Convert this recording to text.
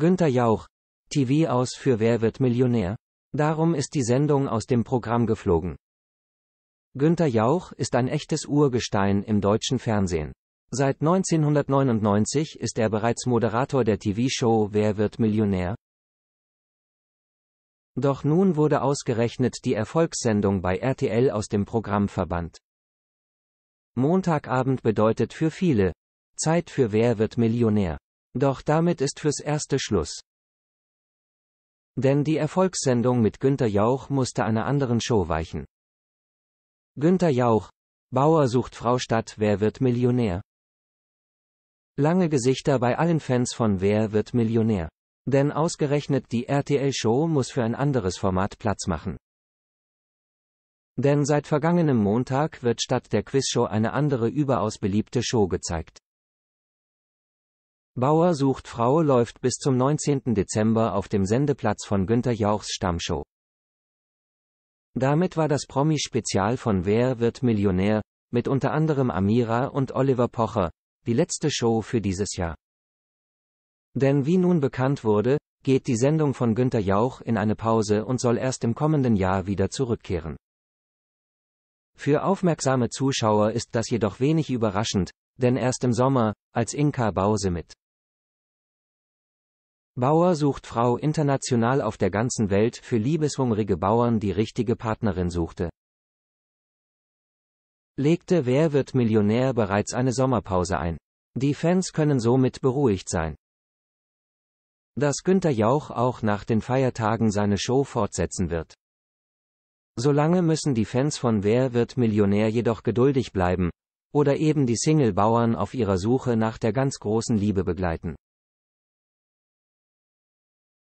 Günter Jauch. TV aus für Wer wird Millionär? Darum ist die Sendung aus dem Programm geflogen. Günter Jauch ist ein echtes Urgestein im deutschen Fernsehen. Seit 1999 ist er bereits Moderator der TV-Show Wer wird Millionär? Doch nun wurde ausgerechnet die Erfolgssendung bei RTL aus dem Programm verbannt. Montagabend bedeutet für viele Zeit für Wer wird Millionär. Doch damit ist fürs erste Schluss. Denn die Erfolgssendung mit Günter Jauch musste einer anderen Show weichen. Günter Jauch. Bauer sucht Frau statt Wer wird Millionär? Lange Gesichter bei allen Fans von Wer wird Millionär? Denn ausgerechnet die RTL-Show muss für ein anderes Format Platz machen. Denn seit vergangenem Montag wird statt der Quizshow eine andere überaus beliebte Show gezeigt. Bauer sucht Frau läuft bis zum 19. Dezember auf dem Sendeplatz von Günter Jauchs Stammshow. Damit war das Promi-Spezial von Wer wird Millionär, mit unter anderem Amira und Oliver Pocher, die letzte Show für dieses Jahr. Denn wie nun bekannt wurde, geht die Sendung von Günter Jauch in eine Pause und soll erst im kommenden Jahr wieder zurückkehren. Für aufmerksame Zuschauer ist das jedoch wenig überraschend, denn erst im Sommer, als Inka Bause mit Bauer sucht Frau international auf der ganzen Welt für liebeshungrige Bauern die richtige Partnerin suchte. Legte Wer wird Millionär bereits eine Sommerpause ein. Die Fans können somit beruhigt sein. Dass Günter Jauch auch nach den Feiertagen seine Show fortsetzen wird. Solange müssen die Fans von Wer wird Millionär jedoch geduldig bleiben, oder eben die Single-Bauern auf ihrer Suche nach der ganz großen Liebe begleiten.